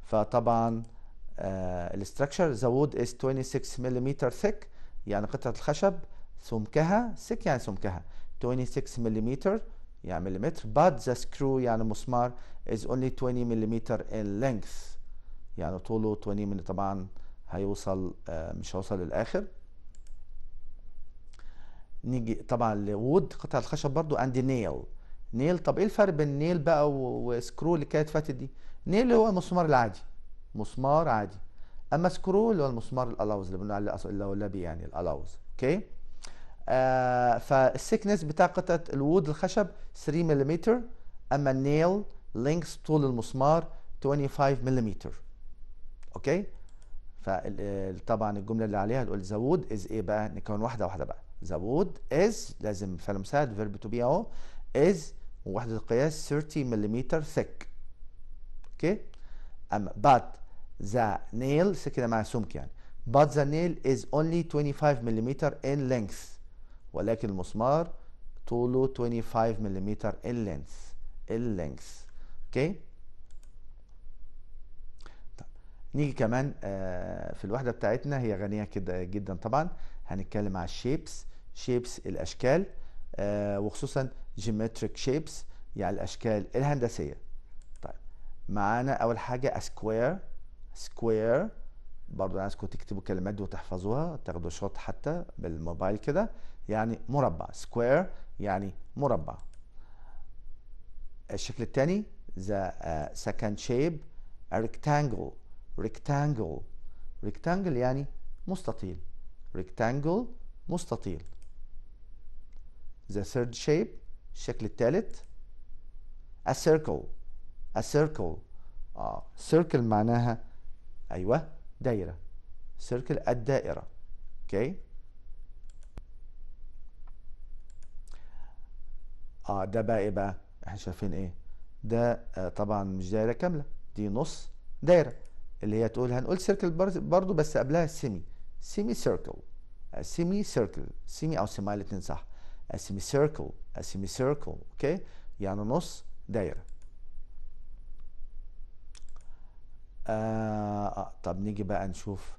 فطبعا آه، الاستراكشر ذا وود از 26 ملم ثيك يعني قطعه الخشب سمكها ثيك يعني سمكها 26 ملم يعني مليمتر but the screw يعني مسمار is only 20 ملم in length يعني طوله 20 من طبعا هيوصل آه، مش هوصل للاخر نيجي طبعا لود قطع الخشب برضو اند نيل نيل طب ايه الفرق بين نيل بقى وسكرو اللي كانت فاتت دي نيل هو المسمار العادي مسمار عادي اما سكرو اللي هو المسمار الالاوز اللي بنقول عليه اللي هو اللبي يعني الالاوز اوكي آه فالسكنس بتاع قطعه الوود الخشب 3 ملم اما النيل لينكس طول المسمار 25 ملم اوكي فطبعا الجمله اللي عليها تقول ذا وود از ايه بقى نكون واحده واحده بقى ذا وود از لازم فعل مساعد فيرب تو بي اهو از وحده القياس 30 ملم ثيك اوكي اما بات the nail كده مع سمك يعني but the nail is only 25 mm in length ولكن المسمار طوله 25 mm in length in length اوكي okay. طيب. نيجي كمان آه، في الوحده بتاعتنا هي غنيه كده جدا طبعا هنتكلم على الشيبس شيبس الاشكال آه، وخصوصا geometric شيبس يعني الاشكال الهندسيه طيب معانا اول حاجه a square سكوير برضه عايزكم تكتبوا كلمات وتحفظوها تاخدوا شوت حتى بالموبايل كده يعني مربع سكوير يعني مربع الشكل الثاني the uh, second shape a rectangle rectangle rectangle يعني مستطيل rectangle مستطيل the third shape الشكل الثالث a circle a circle اه uh, circle معناها ايوه دايره سيركل الدائره اوكي اه ده بقى ايه بقى احنا شايفين ايه ده آه طبعا مش دايره كامله دي نص دايره اللي هي تقول هنقول سيركل برضو بس قبلها سيمي سيمي سيركل سيمي سيركل سيمي او سيمي الاثنين صح سيمي سيركل سيمي سيركل اوكي يعني نص دايره آه،, آه طب نيجي بقى نشوف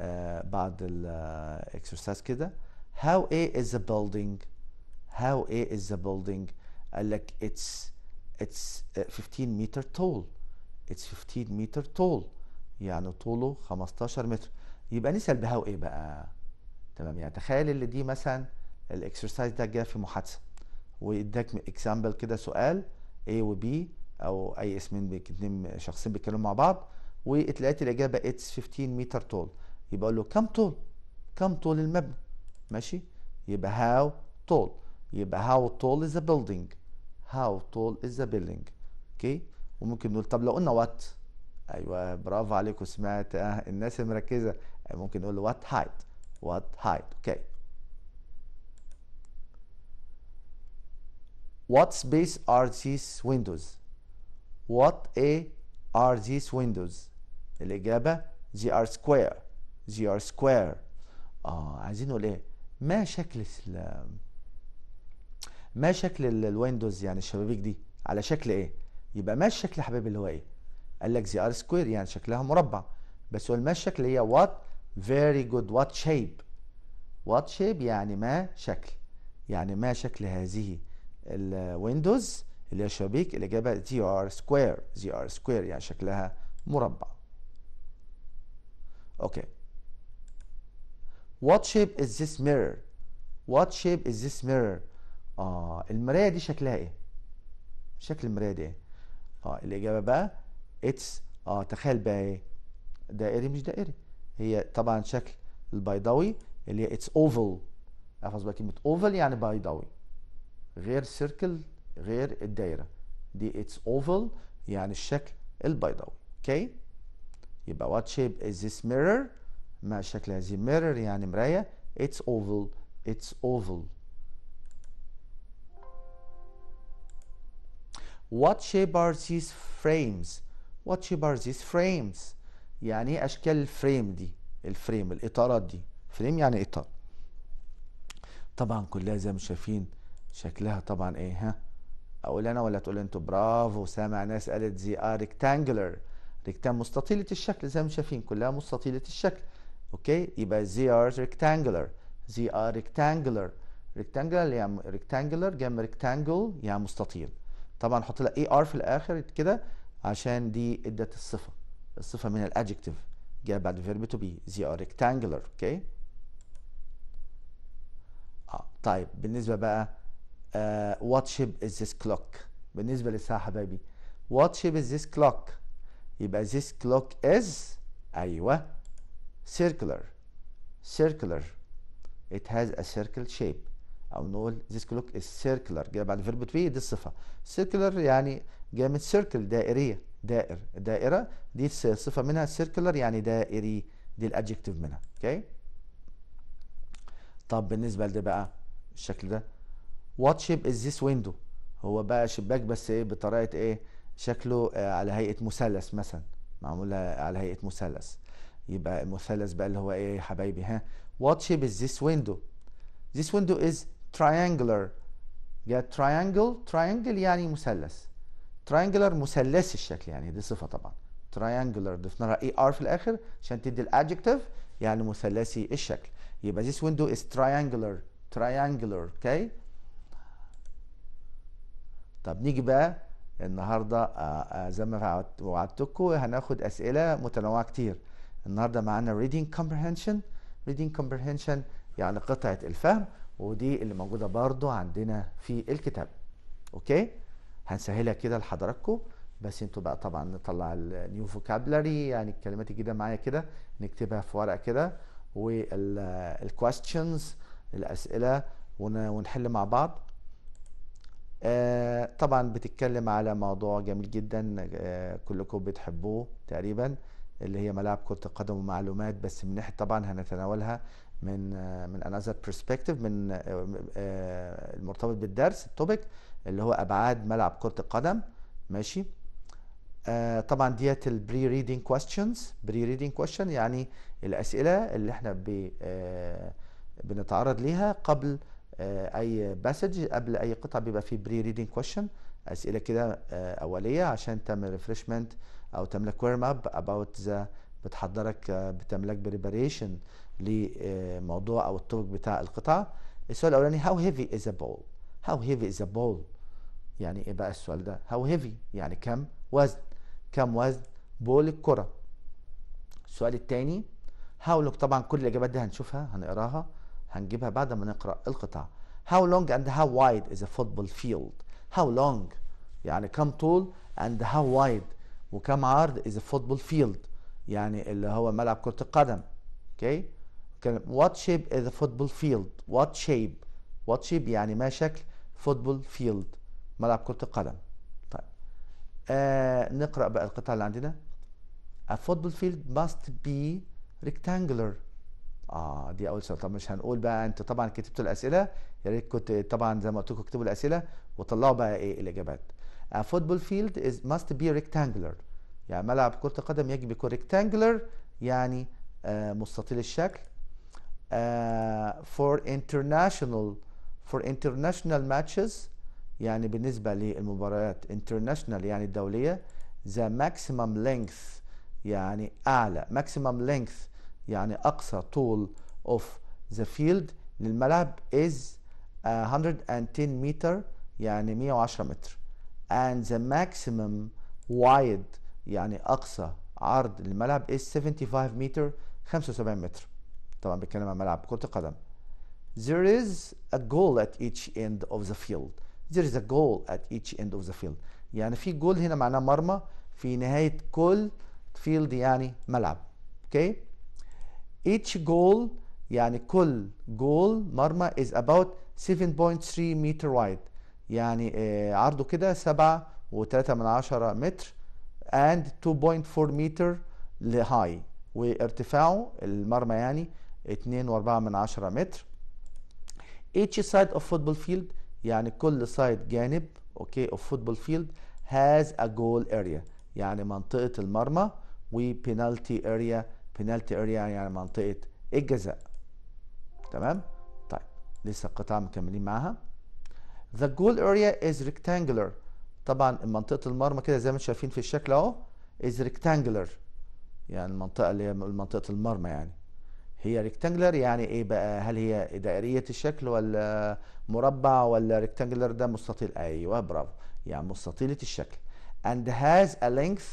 آه بعض الاكسرسايز آه، كده how A is a building how A is a building قال لك it's it's 15 آه، meter tall it's 15 meter tall يعني طوله 15 متر يبقى نسأل بهاو ايه بقى تمام يعني تخيل اللي دي مثلا الاكسرسايز ده جه في محادثه واداك اكزامبل كده سؤال A و B او اي اسمين اتنين شخصين بيتكلموا مع بعض وطلعت الاجابه اتس 15 متر طول يبقى اقول له كم طول كم طول المبنى ماشي يبقى هاو طول يبقى هاو طول از ذا بيلدينج هاو طول از ذا بيلدينج اوكي وممكن نقول طب لو قلنا وات ايوه برافو عليكم سمعت آه الناس المركزه ممكن نقول وات هايت وات هايت اوكي What space are these windows? What A are these windows? الإجابة they are square they are square آه عايزين نقول إيه ما شكل ما شكل الويندوز يعني الشبابيك دي على شكل إيه يبقى ما الشكل يا حبيبي اللي هو إيه قال لك they are square يعني شكلها مربع بس هو ما الشكل هي what very good what shape what shape يعني ما شكل يعني ما شكل هذه الويندوز اللي هي الشبابيك الإجابة they are square they are square يعني شكلها مربع Okay. What shape is this mirror? What shape is this mirror? اه المرايه دي شكلها ايه؟ شكل المرايه دي ايه؟ اه الاجابه بقى اتس اه تخيل بقى ايه؟ دائري مش دائري هي طبعا شكل البيضاوي اللي هي اتس اوفل احفظ بقى كلمه اوفل يعني بيضاوي غير سيركل غير الدايره دي اتس اوفل يعني الشكل البيضاوي اوكي okay? يبقى وات shape از ذيس ميرور ما شكل هذه ميرور يعني مرايه اتس اوفل اتس اوفل What shape are these frames? What shape are these frames? يعني ايه اشكال الفريم دي؟ الفريم الاطارات دي، فريم يعني اطار. طبعا كلها زي ما شايفين شكلها طبعا ايه ها؟ اقول انا ولا تقول انتوا برافو سامع ناس قالت زي ار ريكتانجلر ريكتان مستطيلة الشكل زي ما شايفين كلها مستطيلة الشكل اوكي يبقى زي ار ريكتانجلر زي ار ريكتانجلر ريكتانجلر يعني ريكتانجلر جنب ريكتانجل يعني مستطيل طبعا نحط لها اي ار في الاخر كده عشان دي ادت الصفه الصفه من الادجكتيف جاء بعد فيرب تو بي زي ار ريكتانجلر اوكي آه، طيب بالنسبه بقى وات شيب از ذيس كلوك بالنسبه للساعه حبايبي وات شيب از ذيس كلوك يبقى this clock is أيوة circular circular it has a circle shape أو نقول this clock is circular جاء بعد verb to be دي الصفة circular يعني جاء من circle دائرية دائر دائرة دي الصفة منها circular يعني دائري دي الادجكتيف منها اوكي okay. طب بالنسبة لده بقى الشكل ده what shape is this window هو بقى شباك بس ايه بطريقة ايه شكله آه، على هيئه مثلث مثلا معموله على هيئه مثلث يبقى المثلث بقى اللي هو ايه يا حبايبي ها what shape is this window this window is triangular يا تريانجل triangle يعني مثلث triangular مثلثي الشكل يعني دي صفه طبعا triangular ضفنا لها اي e ار في الاخر عشان تدي الادجكتيف يعني مثلثي الشكل يبقى this window is triangular triangular اوكي طب نيجي بقى النهارده آه، آه، زي ما وعدتكم هناخد اسئله متنوعه كتير النهارده معانا reading comprehension reading comprehension يعني قطعه الفهم ودي اللي موجوده برضو عندنا في الكتاب اوكي هنسهلها كده لحضراتكم بس انتوا بقى طبعا نطلع النيو فوكابلري يعني الكلمات الجديده معايا كده نكتبها في ورقه كده والكويستشنز الاسئله ونحل مع بعض آه، طبعا بتتكلم على موضوع جميل جدا آه، كلكم بتحبوه تقريبا اللي هي ملاعب كرة القدم ومعلومات بس من ناحية طبعا هنتناولها من آه، من انذر برسبكتيف من المرتبط بالدرس التوبيك اللي هو أبعاد ملعب كرة القدم ماشي طبعا ديت البري ريدنج كويستشنز بري ريدنج كويستشن يعني الأسئلة اللي احنا بنتعرض ليها قبل آه، اي باسج قبل اي قطعه بيبقى في بري ريدنج كويشن اسئله كده آه، اوليه عشان تعمل ريفرشمنت او تملك ويرم اب اباوت ذا بتحضرك آه، بتملك بريباريشن لموضوع او التوبك بتاع القطعه السؤال الاولاني هاو هيفي از ا بول هاو هيفي از ا بول يعني ايه بقى السؤال ده هاو هيفي يعني كم وزن كم وزن بول الكره السؤال الثاني هاو لوك طبعا كل الاجابات دي هنشوفها هنقراها هنجيبها بعد ما نقرا القطعه how long and how wide is a football field how long يعني كم طول and how wide وكم عرض is a football field يعني اللي هو ملعب كرة القدم اوكي okay. what shape is a football field what shape what shape يعني ما شكل football field ملعب كرة القدم طيب آه نقرأ بقى القطعة اللي عندنا a football field must be rectangular اه دي اول سؤال طب مش هنقول بقى انتوا طبعا كتبتوا الاسئله يا ريت كنت طبعا زي ما قلت لكم اكتبوا الاسئله وطلعوا بقى ايه الاجابات A آه، football field is must be rectangular يعني ملعب كرة قدم يجب يكون rectangular يعني آه مستطيل الشكل آه for international for international matches يعني بالنسبة للمباريات international يعني الدولية the maximum length يعني أعلى maximum length يعني أقصى طول of the field للملعب is 110 آه، متر يعني 110 متر and the maximum wide يعني أقصى عرض للملعب is 75 متر 75 متر طبعا بيتكلم عن ملعب كرة القدم there is a goal at each end of the field there is a goal at each end of the field يعني في جول هنا معناه مرمى في نهاية كل فيلد يعني ملعب اوكي okay? each goal يعني كل goal مرمى is about 7.3 meter wide يعني عرضه كده 7.3 من عشرة متر and 2.4 meter high وارتفاعه المرمى يعني 2.4 من عشرة متر each side of football field يعني كل سايد جانب اوكي of football field has a goal area يعني منطقة المرمى و penalty area بنالتي اريا يعني منطقه الجزاء تمام طيب لسه القطاع مكملين معاها the goal area is rectangular طبعا منطقه المرمى كده زي ما انتم شايفين في الشكل اهو is rectangular يعني المنطقه اللي هي منطقه المرمى يعني هي rectangular يعني ايه بقى هل هي دائريه الشكل ولا مربع ولا rectangular ده مستطيل ايوه برافو يعني مستطيله الشكل and has a length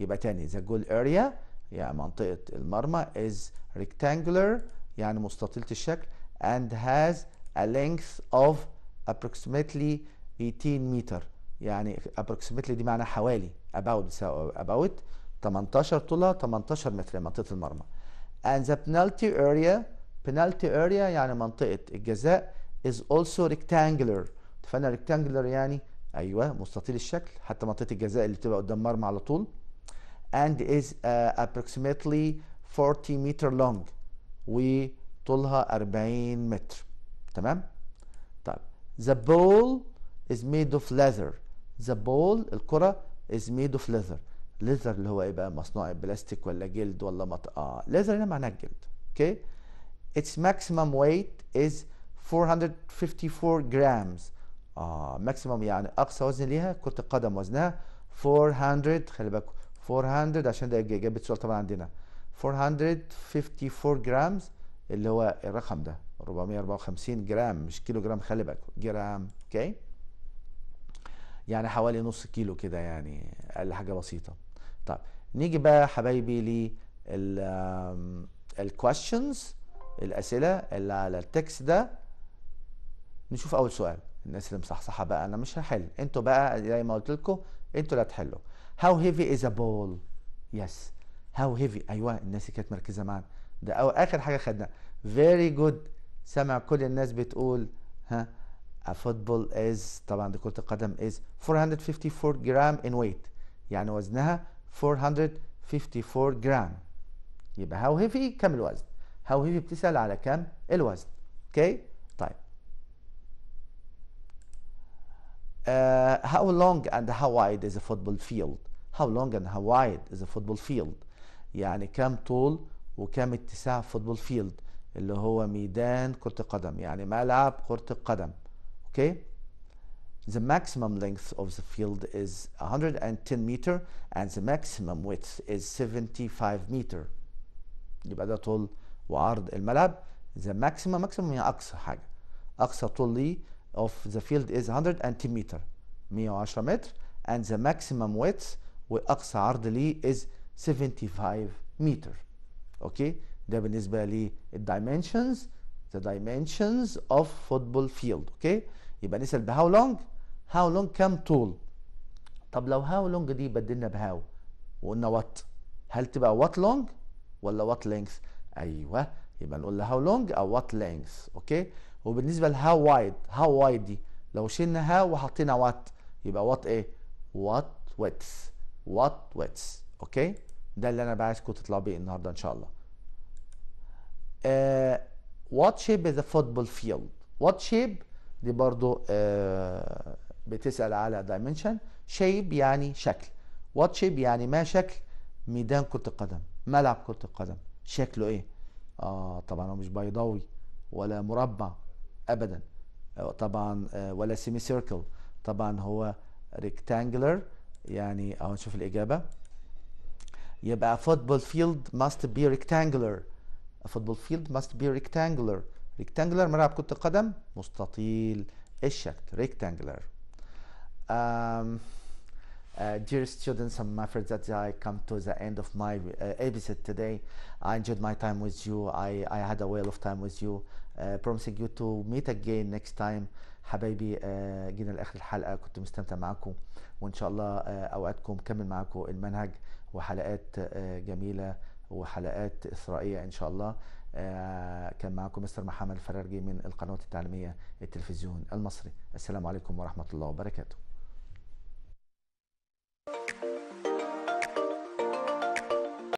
يبقى تاني the goal area يعني منطقة المرمى is rectangular يعني مستطيلة الشكل and has a length of approximately 18 متر يعني approximately دي معنى حوالي about about 18 طولها 18 متر يعني منطقة المرمى and the penalty area penalty area يعني منطقة الجزاء is also rectangular فانا rectangular يعني ايوه مستطيل الشكل حتى منطقة الجزاء اللي بتبقى قدام مرمى على طول and is uh, approximately 40 meter long وطولها 40 متر تمام طيب the ball is made of leather the ball الكرة is made of leather leather اللي هو ايه بقى مصنوع بلاستيك ولا جلد ولا مط اه leather هنا معناه الجلد اوكي okay. its maximum weight is 454 grams اه maximum يعني اقصى وزن ليها كرة القدم وزنها 400 خلي بالكم 400 عشان ده اجابه السؤال طبعا عندنا 454 جرامز اللي هو الرقم ده 454 جرام مش كيلو جرام خلي بالك جرام اوكي يعني حوالي نص كيلو كده يعني اقل حاجه بسيطه طب نيجي بقى حبايبي ل الكويشنز الاسئله اللي على التكست ده نشوف اول سؤال الناس اللي مصحصحه بقى انا مش هحل انتوا بقى زي ما قلت لكم انتوا اللي هتحلوا هاو هيفي از ا بول يس هاو هيفي ايوه الناس اللي كانت مركزه معانا ده أو اخر حاجه خدناها فيري جود سمع كل الناس بتقول ها a football is طبعا دي كرة القدم is 454 جرام in weight يعني وزنها 454 جرام يبقى هاو هيفي كم الوزن هاو هيفي بتسأل على كم الوزن اوكي طيب uh, how long and how wide is a football field How long and how wide is a football field يعني كم طول وكم اتساع football field اللي هو ميدان كرة القدم يعني ملعب كرة القدم okay the maximum length of the field is 110 meter and the maximum width is 75 meter يبقى ده طول وعرض الملعب the maximum maximum يعني أقصى حاجة أقصى طول لي of the field is 110 meter 110 متر and the maximum width واقصى عرض ليه از 75 متر اوكي ده بالنسبه للدايمنشنز ذا دايمنشنز اوف فوتبول فيلد اوكي يبقى نسال بهاو لونج هاو لونج كام طول طب لو هاو لونج دي بدلنا بهاو وقلنا وات هل تبقى وات لونج ولا وات لينث ايوه يبقى نقول له هاو لونج او وات لينث اوكي وبالنسبه لهاو وايد هاو وايد دي لو شلنا هاو وحطينا وات يبقى وات ايه وات ويدث وات ويتس اوكي ده اللي انا عايزكم تطلعوا بيه النهارده ان شاء الله وات شيب از فوتبول فيلد وات شيب دي برضو uh, بتسال على دايمنشن شيب يعني شكل وات شيب يعني ما شكل ميدان كره القدم ملعب كره القدم شكله ايه اه طبعا هو مش بيضاوي ولا مربع ابدا آه، طبعا آه، ولا سيمي سيركل طبعا هو ريكتانجلر يعني أو نشوف الاجابه يبقى football field must be rectangular a football field must be rectangular rectangular ملعب كرة القدم مستطيل الشكل rectangular um, Uh, dear students, I'm afraid that I come to the end of my uh, episode today. I enjoyed my time with you. I, I had a whale of time with you. Uh, promising you to meet again next time. حبايبي آه، جينا لاخر الحلقه كنت مستمتع معاكم وان شاء الله آه، اوقاتكم كمل معاكم المنهج وحلقات آه، جميله وحلقات إثرائية إن شاء الله كان معاكم مستر محمد الفرارجي من القنوات التعليمية التلفزيون المصري السلام عليكم ورحمة الله وبركاته